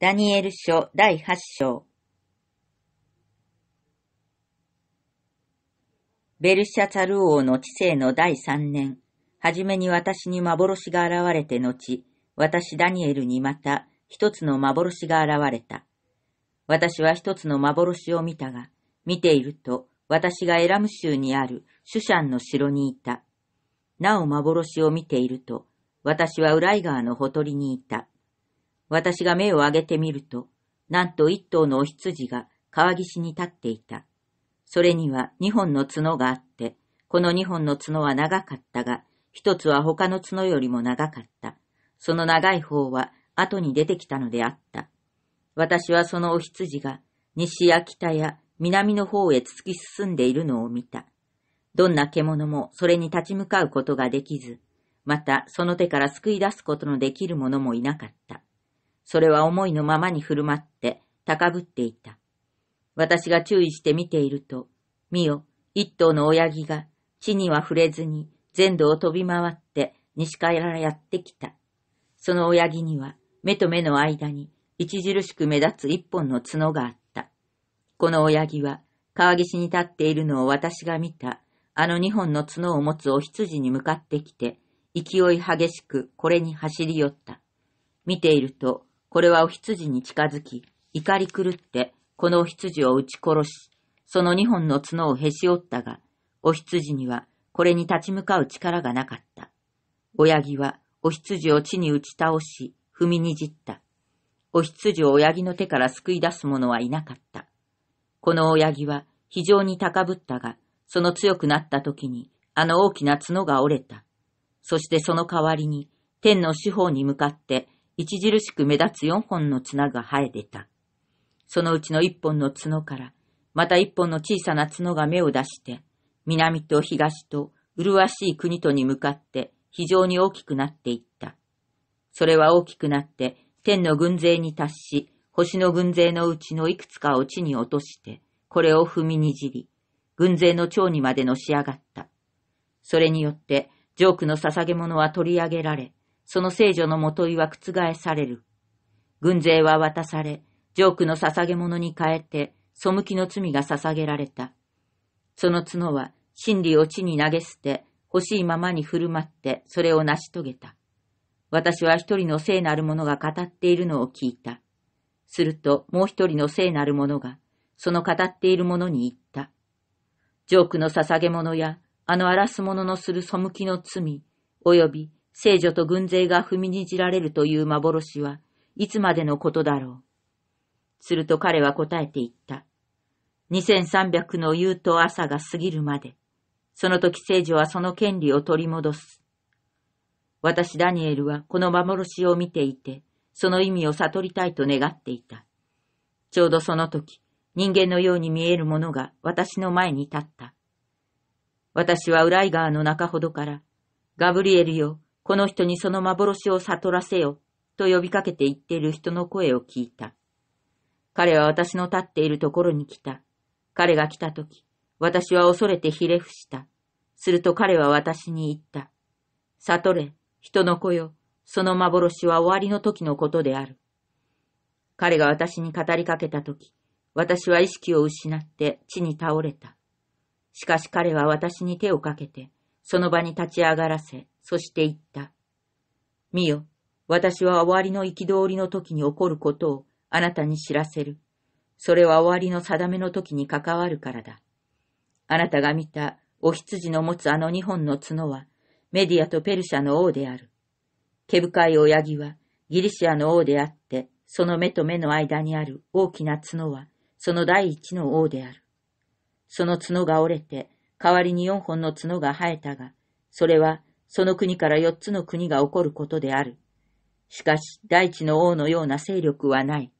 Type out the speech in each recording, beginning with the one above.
ダニエル書第八章ベルシャチャル王の治世の第三年、はじめに私に幻が現れて後、私ダニエルにまた一つの幻が現れた。私は一つの幻を見たが、見ていると私がエラム州にあるシュシャンの城にいた。なお幻を見ていると、私はウライガーのほとりにいた。私が目を上げてみると、なんと一頭のお羊が川岸に立っていた。それには二本の角があって、この二本の角は長かったが、一つは他の角よりも長かった。その長い方は後に出てきたのであった。私はそのお羊が西や北や南の方へ突き進んでいるのを見た。どんな獣もそれに立ち向かうことができず、またその手から救い出すことのできる者もいなかった。それは思いのままに振る舞って高ぶっていた。私が注意して見ていると、見よ、一頭の親木が地には触れずに全土を飛び回って西からやってきた。その親木には目と目の間に著しく目立つ一本の角があった。この親木は川岸に立っているのを私が見たあの二本の角を持つお羊に向かってきて勢い激しくこれに走り寄った。見ているとこれはお羊に近づき、怒り狂って、このお羊を撃ち殺し、その二本の角をへし折ったが、お羊にはこれに立ち向かう力がなかった。親木はお羊を地に打ち倒し、踏みにじった。お羊を親木の手から救い出す者はいなかった。この親木は非常に高ぶったが、その強くなった時に、あの大きな角が折れた。そしてその代わりに、天の四方に向かって著しく目立つ四本の綱が生えてた。そのうちの一本の角から、また一本の小さな角が芽を出して、南と東と麗しい国とに向かって非常に大きくなっていった。それは大きくなって天の軍勢に達し、星の軍勢のうちのいくつかを地に落として、これを踏みにじり、軍勢の長にまでのし上がった。それによって、ジョークの捧げ物は取り上げられ、その聖女のもといは覆される。軍勢は渡され、ジョークの捧げ物に変えて、背きの罪が捧げられた。その角は、真理を地に投げ捨て、欲しいままに振る舞って、それを成し遂げた。私は一人の聖なる者が語っているのを聞いた。すると、もう一人の聖なる者が、その語っている者に言った。ジョークの捧げ物や、あの荒らす者のする背きの罪、及び聖女と軍勢が踏みにじられるという幻はいつまでのことだろう。すると彼は答えて言った。2300の夕と朝が過ぎるまで、その時聖女はその権利を取り戻す。私ダニエルはこの幻を見ていて、その意味を悟りたいと願っていた。ちょうどその時、人間のように見えるものが私の前に立った。私はウライガーの中ほどから、ガブリエルよ、この人にその幻を悟らせよ、と呼びかけて言っている人の声を聞いた。彼は私の立っているところに来た。彼が来たとき、私は恐れてひれ伏した。すると彼は私に言った。悟れ、人の子よ、その幻は終わりの時のことである。彼が私に語りかけたとき、私は意識を失って地に倒れた。しかし彼は私に手をかけて、その場に立ち上がらせ、そして言った。見よ、私は終わりの憤りの時に起こることをあなたに知らせる。それは終わりの定めの時に関わるからだ。あなたが見たお羊の持つあの二本の角は、メディアとペルシャの王である。毛深い親木はギリシアの王であって、その目と目の間にある大きな角は、その第一の王である。その角が折れて、代わりに四本の角が生えたが、それはその国から四つの国が起こることである。しかし、大地の王のような勢力はない。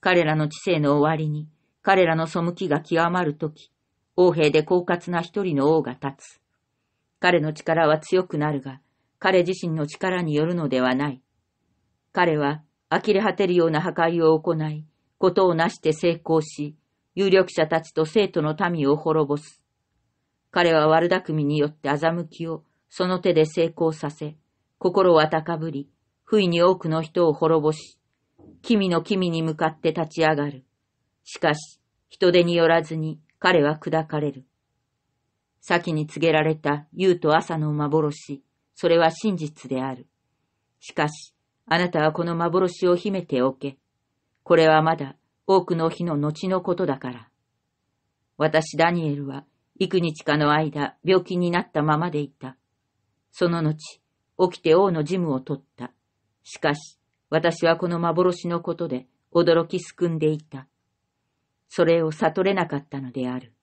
彼らの知性の終わりに、彼らの背きが極まるとき、王兵で狡猾な一人の王が立つ。彼の力は強くなるが、彼自身の力によるのではない。彼は、呆れ果てるような破壊を行い、ことを成して成功し、有力者たちと生徒の民を滅ぼす。彼は悪巧みによって欺きを、その手で成功させ、心は高ぶり、不意に多くの人を滅ぼし、君の君に向かって立ち上がる。しかし、人手によらずに彼は砕かれる。先に告げられた夕と朝の幻、それは真実である。しかし、あなたはこの幻を秘めておけ。これはまだ多くの日の後のことだから。私ダニエルは幾日かの間病気になったままでいた。その後、起きて王の事務を取った。しかし、私はこの幻のことで驚きすくんでいた。それを悟れなかったのである。